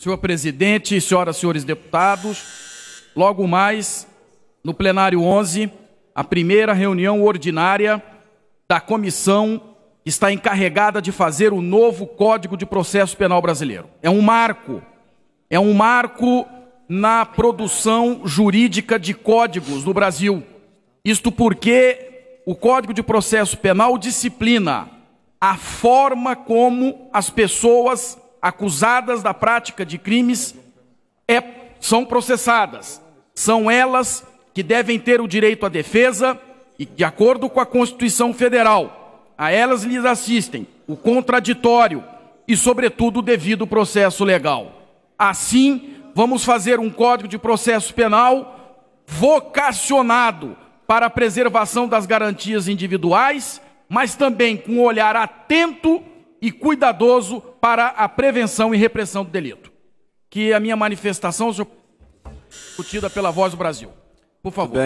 Senhor presidente, senhoras e senhores deputados, logo mais, no plenário 11, a primeira reunião ordinária da comissão está encarregada de fazer o novo Código de Processo Penal Brasileiro. É um marco, é um marco na produção jurídica de códigos no Brasil. Isto porque o Código de Processo Penal disciplina a forma como as pessoas acusadas da prática de crimes é, são processadas. São elas que devem ter o direito à defesa e, de acordo com a Constituição Federal, a elas lhes assistem o contraditório e, sobretudo, o devido processo legal. Assim, vamos fazer um Código de Processo Penal vocacionado para a preservação das garantias individuais, mas também com um olhar atento e cuidadoso para a prevenção e repressão do delito. Que a minha manifestação seja discutida pela Voz do Brasil. Por favor.